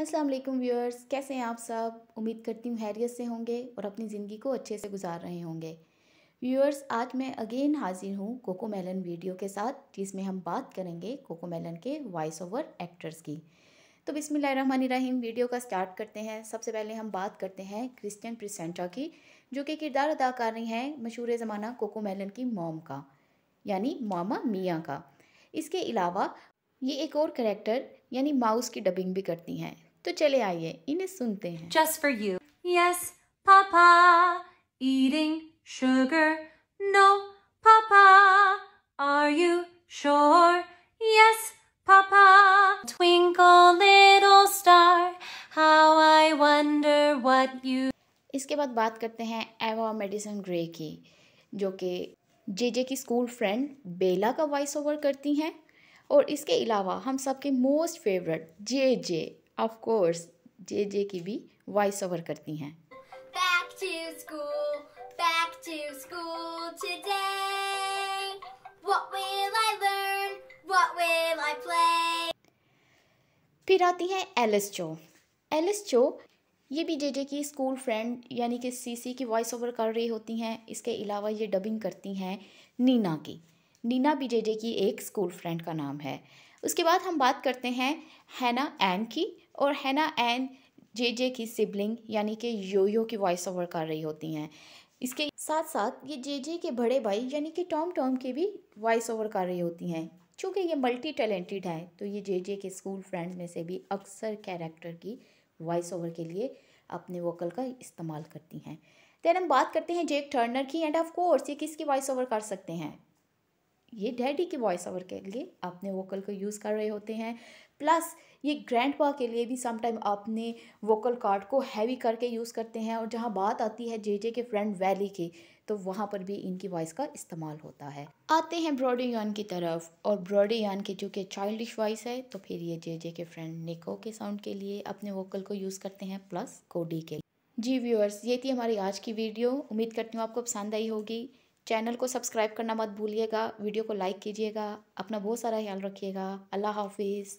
अस्सलाम वालेकुम व्यूअर्स कैसे हैं आप सब उम्मीद करती हूँ हैरियत से होंगे और अपनी ज़िंदगी को अच्छे से गुजार रहे होंगे व्यूअर्स आज मैं अगेन हाजिर हूँ कोको मेलन वीडियो के साथ जिसमें हम बात करेंगे कोको मेलन के वॉइस ओवर एक्टर्स की तो बिसमीम वीडियो का स्टार्ट करते हैं सबसे पहले हम बात करते हैं क्रिस्टियन प्रिसेंटा की जो कि किरदार अदा कर रही हैं मशहूर ज़माना कोको मेलन की मोम का यानी मामा मियाँ का इसके अलावा ये एक और करेक्टर यानी माउस की डबिंग भी करती हैं तो चले आइए इन्हें सुनते हैं just for you yes papa eating sugar no papa are you sure yes papa twinkle star how I wonder what you इसके बाद बात करते हैं एवा मेडिसन ग्रे की जो कि जे जे की स्कूल फ्रेंड बेला का वॉइस ओवर करती हैं और इसके अलावा हम सबके most favourite J J of course J J की भी वॉइस ओवर करती हैं फिर आती हैं एलिस चो एलिस चो ये भी जेजे की स्कूल फ्रेंड यानी कि सीसी की वॉइस ओवर कर रही होती हैं इसके अलावा ये डबिंग करती हैं नीना की नीना बीजेजे की एक स्कूल फ्रेंड का नाम है उसके बाद हम बात करते हैं हैना एन की और हैना एन जे जे की सिबलिंग यानी कि योयो की वॉइस ओवर कर रही होती हैं इसके साथ साथ ये जे जे के बड़े भाई यानी कि टॉम टॉम की भी वॉइस ओवर कर रही होती हैं चूँकि ये मल्टी टैलेंटेड है तो ये जे जे के स्कूल फ्रेंड्स में से भी अक्सर कैरेक्टर की वॉइस ओवर के लिए अपने वोकल का इस्तेमाल करती हैं देन हम बात करते हैं जेक टर्नर की एंड ऑफ कोर्स ये किसकी वॉइस ओवर कर सकते हैं ये डैडी के वॉइस ओवर के लिए अपने वोकल को यूज़ कर रहे होते हैं प्लस ये ग्रैंड पा के लिए भी समटाइम अपने वोकल कार्ड को हैवी करके यूज़ करते हैं और जहाँ बात आती है जेजे के फ्रेंड वैली की तो वहाँ पर भी इनकी वॉइस का इस्तेमाल होता है आते हैं ब्रॉडी यान की तरफ और ब्रॉडी यान के जो कि चाइल्डिश वॉइस है तो फिर ये जेजे के फ्रेंड निको के साउंड के लिए अपने वोकल को यूज़ करते हैं प्लस कोडी के जी व्यूअर्स ये थी हमारी आज की वीडियो उम्मीद करती हूँ आपको पसंद आई होगी चैनल को सब्सक्राइब करना मत भूलिएगा वीडियो को लाइक कीजिएगा अपना बहुत सारा ख्याल रखिएगा अल्लाह हाफिज़